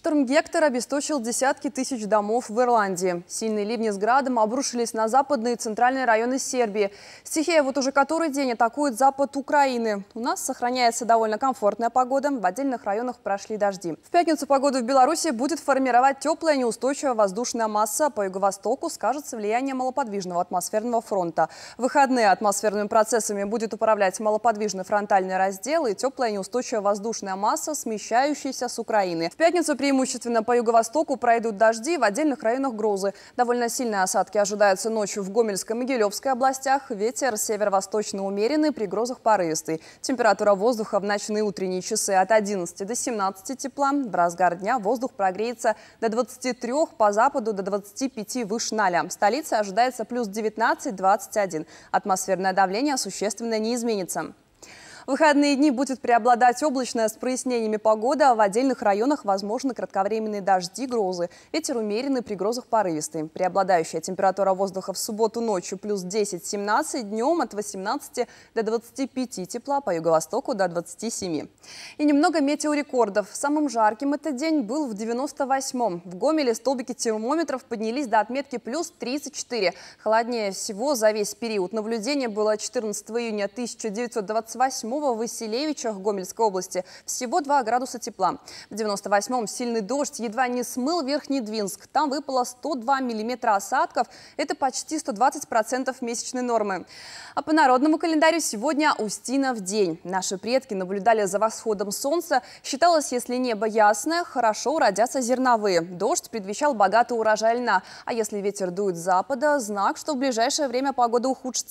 Шторм Гектор обесточил десятки тысяч домов в Ирландии. Сильные ливни с градом обрушились на западные и центральные районы Сербии. Стихия вот уже который день атакует запад Украины. У нас сохраняется довольно комфортная погода, в отдельных районах прошли дожди. В пятницу погоду в Беларуси будет формировать теплая неустойчивая воздушная масса. По юго-востоку скажется влияние малоподвижного атмосферного фронта. В выходные атмосферными процессами будет управлять малоподвижный фронтальный раздел и теплая неустойчивая воздушная масса, смещающаяся с Украины. В пятницу при Преимущественно по юго-востоку пройдут дожди, в отдельных районах грозы. Довольно сильные осадки ожидаются ночью в Гомельской и Могилевской областях. Ветер северо-восточно умеренный, при грозах порывистый. Температура воздуха в ночные утренние часы от 11 до 17 тепла. В разгар дня воздух прогреется до 23, по западу до 25 выше 0. В столице ожидается плюс 19-21. Атмосферное давление существенно не изменится. В выходные дни будет преобладать облачная с прояснениями погода, а в отдельных районах возможны кратковременные дожди, грозы. Ветер умеренный, при грозах порывистый. Преобладающая температура воздуха в субботу ночью плюс 10-17, днем от 18 до 25 тепла, по юго-востоку до 27. И немного метеорекордов. Самым жарким этот день был в 98-м. В Гомеле столбики термометров поднялись до отметки плюс 34. Холоднее всего за весь период наблюдения было 14 июня 1928 Нововасилевичах Гомельской области всего 2 градуса тепла. В 98-м сильный дождь едва не смыл Верхний Двинск. Там выпало 102 миллиметра осадков. Это почти 120% месячной нормы. А по народному календарю сегодня Устинов день. Наши предки наблюдали за восходом солнца. Считалось, если небо ясное, хорошо родятся зерновые. Дождь предвещал богатый урожай льна. А если ветер дует с запада, знак, что в ближайшее время погода ухудшится.